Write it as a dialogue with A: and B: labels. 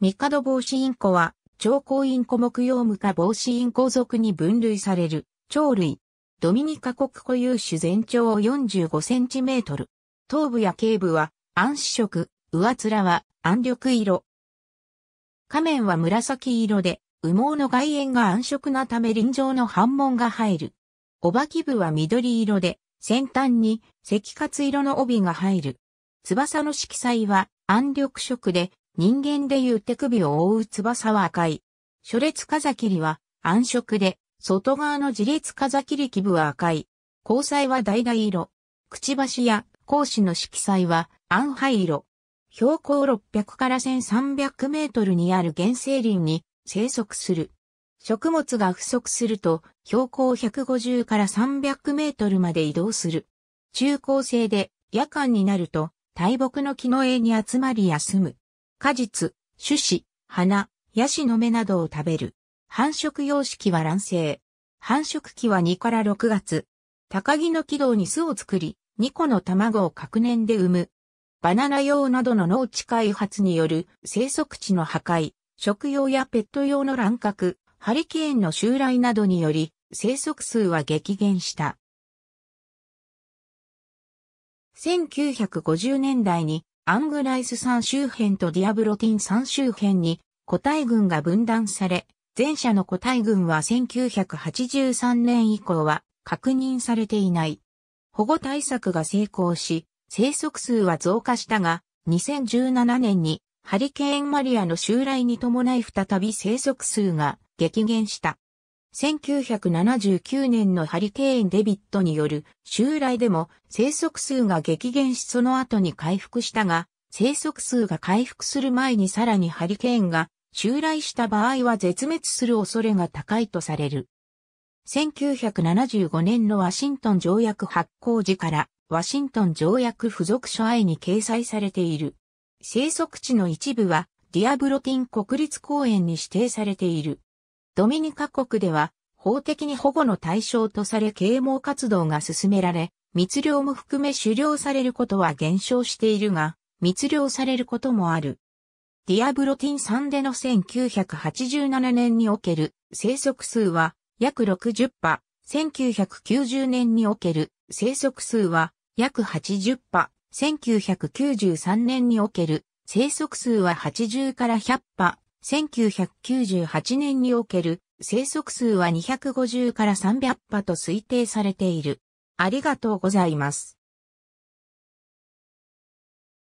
A: ミカド防止インコは、超高インコ目用無化帽子インコ属に分類される、鳥類。ドミニカ国固有種全長45センチメートル。頭部や頸部は暗視色、上面は暗緑色。仮面は紫色で、羽毛の外縁が暗色なため輪状の反紋が入る。おばき部は緑色で、先端に赤活色の帯が入る。翼の色彩は暗緑色で、人間でいう手首を覆う翼は赤い。初列風切りは暗色で、外側の自立風切り基部は赤い。交際は橙色。くちばしや講師の色彩は暗灰色。標高600から1300メートルにある原生林に生息する。食物が不足すると標高150から300メートルまで移動する。中高生で夜間になると大木の木の絵に集まり休む。果実、種子、花、ヤシの芽などを食べる。繁殖様式は卵生。繁殖期は2から6月。高木の軌道に巣を作り、2個の卵を各年で産む。バナナ用などの農地開発による生息地の破壊、食用やペット用の乱獲、ハリケーンの襲来などにより、生息数は激減した。1950年代にアングライス山周辺とディアブロティン山周辺に個体群が分断され、前者の個体群は1983年以降は確認されていない。保護対策が成功し、生息数は増加したが、2017年にハリケーンマリアの襲来に伴い再び生息数が激減した。1979年のハリケーン・デビットによる襲来でも生息数が激減しその後に回復したが、生息数が回復する前にさらにハリケーンが襲来した場合は絶滅する恐れが高いとされる。1975年のワシントン条約発行時からワシントン条約付属書愛に掲載されている。生息地の一部はディアブロティン国立公園に指定されている。ドミニカ国では、法的に保護の対象とされ啓蒙活動が進められ、密漁も含め狩猟されることは減少しているが、密漁されることもある。ディアブロティン3での1987年における生息数は約60羽、1990年における生息数は約80羽、1993年における生息数は80から100羽、1998年における生息数は250から300羽と推定されている。ありがとうございます。